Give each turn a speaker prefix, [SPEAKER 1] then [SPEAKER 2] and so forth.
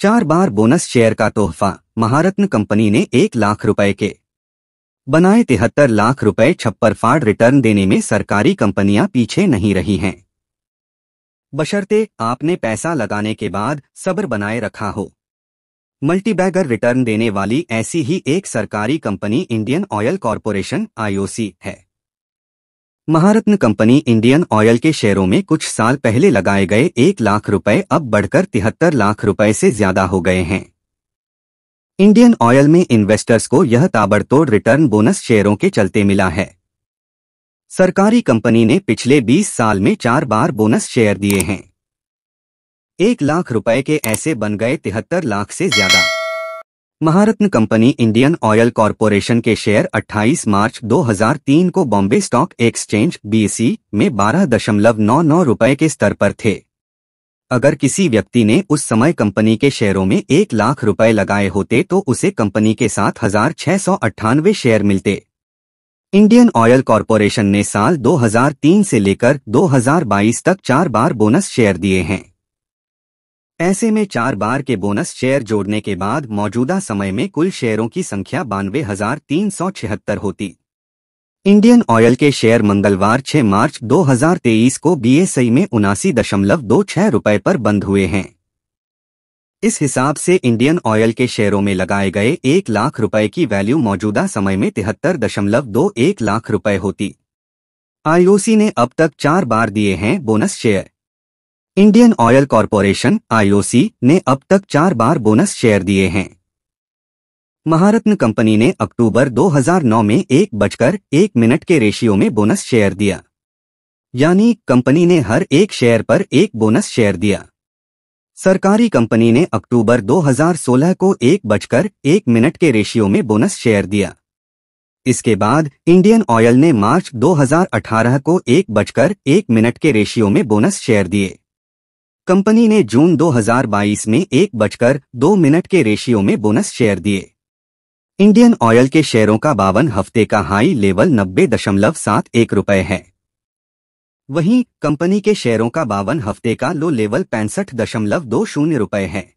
[SPEAKER 1] चार बार bonus share का तोहफा महारत्न कंपनी ने एक लाख रुपए के बनाए तिहत्तर लाख रुपए छप्पर फाड़ रिटर्न देने में सरकारी कंपनियां पीछे नहीं रही हैं बशर्ते आपने पैसा लगाने के बाद सब्र बनाए रखा हो मल्टीबैगर रिटर्न देने वाली ऐसी ही एक सरकारी कंपनी इंडियन ऑयल कॉरपोरेशन आईओसी है महारत्न कंपनी इंडियन ऑयल के शेयरों में कुछ साल पहले लगाए गए एक लाख रुपए अब बढ़कर तिहत्तर लाख रुपए से ज्यादा हो गए हैं इंडियन ऑयल में इन्वेस्टर्स को यह ताबड़तोड़ रिटर्न बोनस शेयरों के चलते मिला है सरकारी कंपनी ने पिछले 20 साल में चार बार बोनस शेयर दिए हैं एक लाख रुपए के ऐसे बन गए तिहत्तर लाख से ज्यादा महारत्न कंपनी इंडियन ऑयल कॉरपोरेशन के शेयर 28 मार्च 2003 को बॉम्बे स्टॉक एक्सचेंज बीएसई में नौ रुपए के स्तर पर थे अगर किसी व्यक्ति ने उस समय कंपनी के शेयरों में एक लाख रुपए लगाए होते तो उसे कंपनी के साथ हजार शेयर मिलते इंडियन ऑयल कॉरपोरेशन ने साल 2003 से लेकर 2022 तक चार बार बोनस शेयर दिए हैं ऐसे में चार बार के बोनस शेयर जोड़ने के बाद मौजूदा समय में कुल शेयरों की संख्या बानवे हजार तीन सौ छिहत्तर होती इंडियन ऑयल के शेयर मंगलवार 6 मार्च 2023 को बीएसई में उनासी दशमलव दो छह रुपए पर बंद हुए हैं इस हिसाब से इंडियन ऑयल के शेयरों में लगाए गए एक लाख रुपए की वैल्यू मौजूदा समय में तिहत्तर दशमलव दो एक लाख रुपए होती आईओसी ने अब तक चार बार दिए हैं bonus share Indian oil corporation IOC ने अब तक चार बार बोनस शेयर दिए हैं महारत्न कंपनी ने अक्टूबर 2009 में एक बजकर एक मिनट के रेशियो में बोनस शेयर दिया यानी कंपनी ने हर एक शेयर पर एक बोनस शेयर दिया सरकारी कंपनी ने अक्टूबर 2016 को एक बजकर एक मिनट के रेशियो में बोनस शेयर दिया इसके बाद इंडियन ऑयल ने मार्च 2018 को एक बजकर एक मिनट के रेशियो में बोनस शेयर दिए कंपनी ने जून 2022 में एक बजकर दो मिनट के रेशियो में बोनस शेयर दिए इंडियन ऑयल के शेयरों का बावन हफ्ते का हाई लेवल नब्बे दशमलव सात एक रुपये है वहीं कंपनी के शेयरों का बावन हफ्ते का लो लेवल पैंसठ दशमलव दो शून्य रुपये है